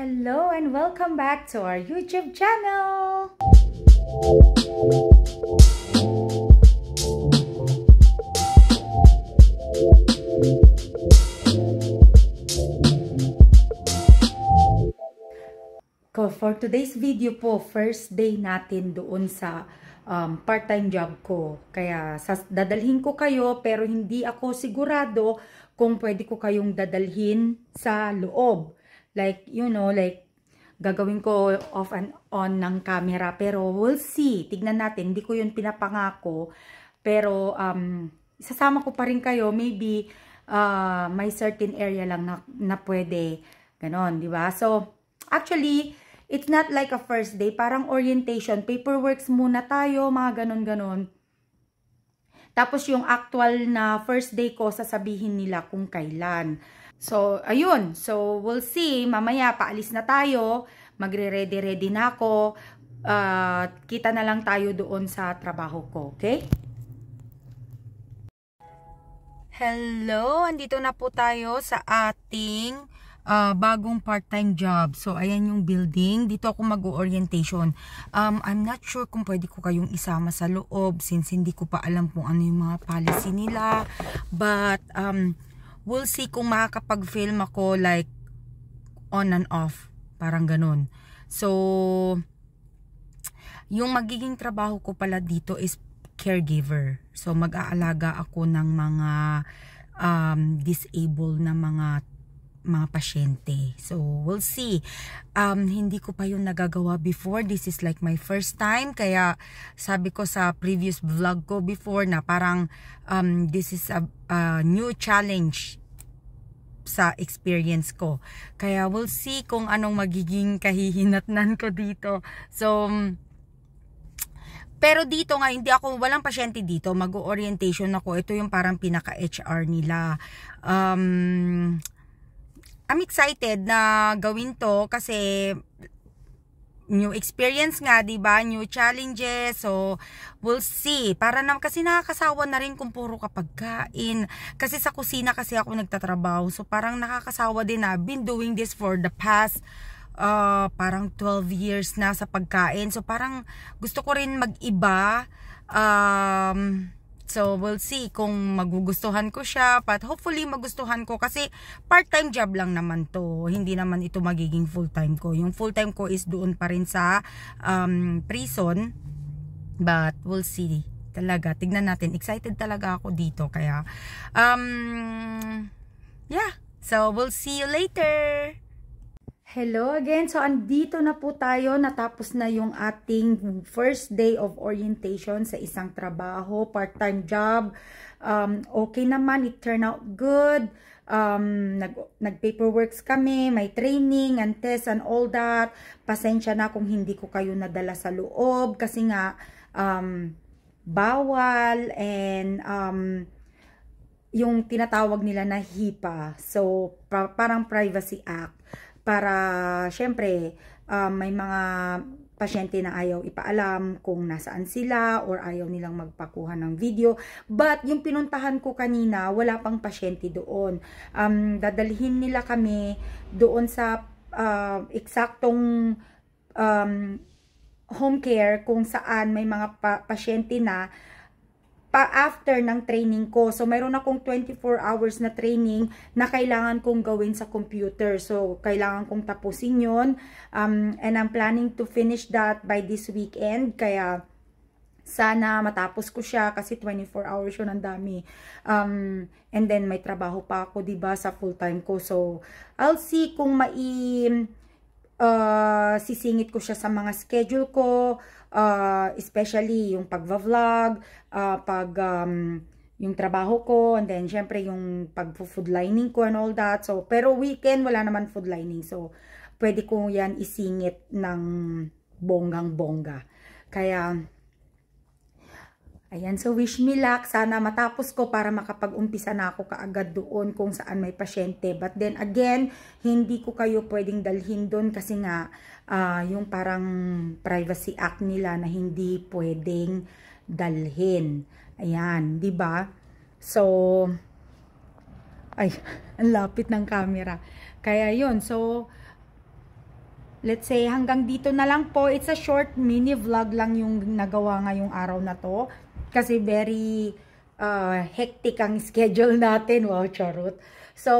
Hello and welcome back to our YouTube channel! So for today's video po, first day natin doon sa um, part-time job ko. Kaya dadalhin ko kayo pero hindi ako sigurado kung pwede ko kayong dadalhin sa loob Like, you know, like, gagawin ko off and on ng camera. Pero we'll see. Tignan natin. Hindi ko yun pinapangako. Pero, um, sasama ko pa rin kayo. Maybe, uh, may certain area lang na, na pwede. Ganon, di ba? So, actually, it's not like a first day. Parang orientation. Paperworks muna tayo, mga ganon-ganon. Tapos yung actual na first day ko, sasabihin nila kung kailan. So, ayun. So, we'll see. Mamaya, paalis na tayo. Magre-ready-ready na ako. Uh, kita na lang tayo doon sa trabaho ko. Okay? Hello! Andito na po tayo sa ating uh, bagong part-time job. So, ayan yung building. Dito ako mag-orientation. Um, I'm not sure kung pwede ko kayong isama sa loob since hindi ko pa alam kung ano yung mga policy nila. But, um, we'll see kung makakapag-film ako like on and off. Parang ganun. So, yung magiging trabaho ko pala dito is caregiver. So, mag-aalaga ako ng mga um, disabled na mga mga pasyente. So, we'll see. Um, hindi ko pa yung nagagawa before. This is like my first time. Kaya, sabi ko sa previous vlog ko before na parang um, this is a, a new challenge sa experience ko. Kaya, we'll see kung anong magiging kahihinatnan ko dito. So, um, pero dito nga, hindi ako, walang pasyente dito. Mag-orientation ako. Ito yung parang pinaka-HR nila. Um, I'm excited na gawin to kasi new experience nga, 'di ba? New challenges. So, we'll see. Para naman kasi nakakasawa na rin kung puro kapagkain. Kasi sa kusina kasi ako nagtatrabaho. So, parang nakakasawa din na. Been doing this for the past uh, parang 12 years na sa pagkain. So, parang gusto ko rin mag-iba. Um, So, we'll see kung magugustuhan ko siya. But hopefully, magustuhan ko kasi part-time job lang naman to. Hindi naman ito magiging full-time ko. Yung full-time ko is doon pa rin sa um, prison. But we'll see talaga. Tignan natin. Excited talaga ako dito. Kaya, um, yeah. So, we'll see you later. Hello again. So, andito na po tayo. Natapos na yung ating first day of orientation sa isang trabaho, part-time job. Um, okay naman. It turned out good. Um, Nag-paperworks nag, nag kami. May training and tests and all that. Pasensya na kung hindi ko kayo nadala sa loob. Kasi nga, um, bawal and... Um, yung tinatawag nila na HIPAA. So, pa parang Privacy Act para syempre um, may mga pasyente na ayaw ipaalam kung nasaan sila or ayaw nilang magpakuha ng video. But yung pinuntahan ko kanina, wala pang pasyente doon. Um, dadalhin nila kami doon sa uh, eksaktong um, home care kung saan may mga pa pasyente na pa after ng training ko. So, meron akong 24 hours na training na kailangan kong gawin sa computer. So, kailangan kong tapusin yon um, And I'm planning to finish that by this weekend. Kaya, sana matapos ko siya kasi 24 hours yun ang dami. Um, and then, may trabaho pa ako, ba diba, sa full time ko. So, I'll see kung mai uh, sisingit ko siya sa mga schedule ko, uh, especially yung pagva-vlog, uh, pag um, yung trabaho ko, and then syempre yung pag-food lining ko and all that. So, pero weekend wala naman food lining. So, pwede ko yan isingit ng bonggang-bongga. Kaya, Ayan, so wish me luck. Sana matapos ko para makapag-umpisa na ako kaagad doon kung saan may pasyente. But then again, hindi ko kayo pwedeng dalhin doon kasi nga uh, yung parang privacy act nila na hindi pwedeng dalhin. Ayan, di ba? So, ay, ang lapit ng camera. Kaya yon so, let's say hanggang dito na lang po. It's a short mini vlog lang yung nagawa ngayong araw na to. Kasi very uh, hectic ang schedule natin. Wow, charot. So,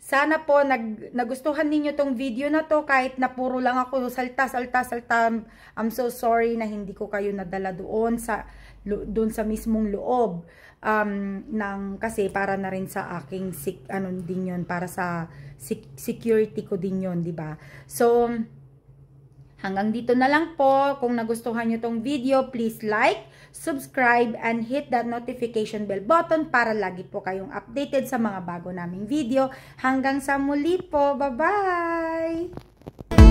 sana po nag, nagustuhan ninyo tong video na to kahit na puro lang ako salta salta salta I'm so sorry na hindi ko kayo nadala doon sa doon sa mismong loob um, ng kasi para na rin sa aking sik, ano din yon para sa security ko din yon di ba so Hanggang dito na lang po. Kung nagustuhan nyo tong video, please like, subscribe, and hit that notification bell button para lagi po kayong updated sa mga bago naming video. Hanggang sa muli po. Bye-bye!